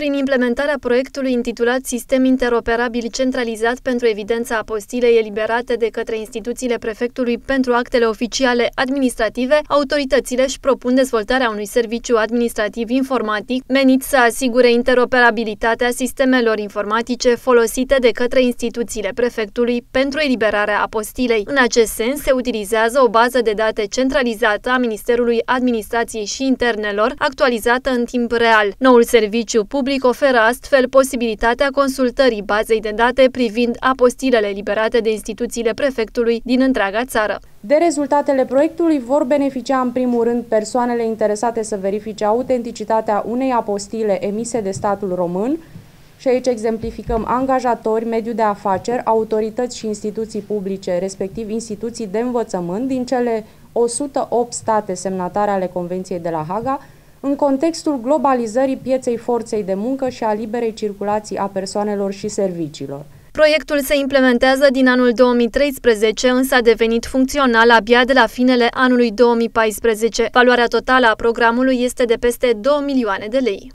Prin implementarea proiectului intitulat Sistem interoperabil centralizat pentru evidența apostilei eliberate de către instituțiile prefectului pentru actele oficiale administrative, autoritățile își propun dezvoltarea unui serviciu administrativ informatic menit să asigure interoperabilitatea sistemelor informatice folosite de către instituțiile prefectului pentru eliberarea apostilei. În acest sens, se utilizează o bază de date centralizată a Ministerului Administrației și Internelor, actualizată în timp real. Noul serviciu public public oferă astfel posibilitatea consultării bazei de date privind apostilele liberate de instituțiile prefectului din întreaga țară. De rezultatele proiectului vor beneficia în primul rând persoanele interesate să verifice autenticitatea unei apostile emise de statul român, și aici exemplificăm angajatori, mediul de afaceri, autorități și instituții publice, respectiv instituții de învățământ din cele 108 state semnatare ale Convenției de la Haga, în contextul globalizării pieței forței de muncă și a liberei circulații a persoanelor și serviciilor. Proiectul se implementează din anul 2013, însă a devenit funcțional abia de la finele anului 2014. Valoarea totală a programului este de peste 2 milioane de lei.